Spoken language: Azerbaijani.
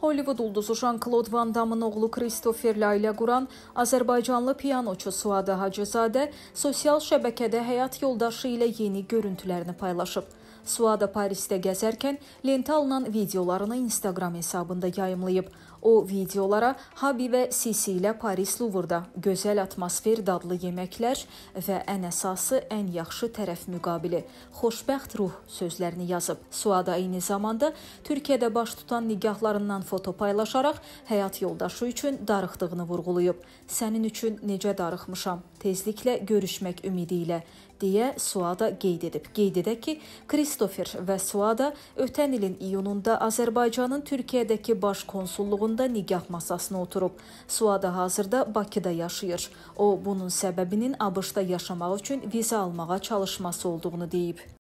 Hollywood ulduzu Jean-Claude Van Damın oğlu Kristoferlə ailə quran azərbaycanlı pianoçu Suadə Hacızadə sosial şəbəkədə həyat yoldaşı ilə yeni görüntülərini paylaşıb. Suada Parisdə gəzərkən lentə alınan videolarını Instagram hesabında yayımlayıb. O videolara Habi və Sisi ilə Paris Louvre-da gözəl atmosfer dadlı yeməklər və ən əsası ən yaxşı tərəf müqabili xoşbəxt ruh sözlərini yazıb. Suada eyni zamanda Türkiyədə baş tutan nigahlarından foto paylaşaraq həyat yoldaşı üçün darıxdığını vurğulayıb. Sənin üçün necə darıxmışam? tezliklə görüşmək ümidi ilə deyə Suada qeyd edib. Qeyd edək ki, Kristofer və Suada ötən ilin iyununda Azərbaycanın Türkiyədəki baş konsulluğunda nikah masasına oturub. Suada hazırda Bakıda yaşayır. O, bunun səbəbinin ABŞ-da yaşamaq üçün viza almağa çalışması olduğunu deyib.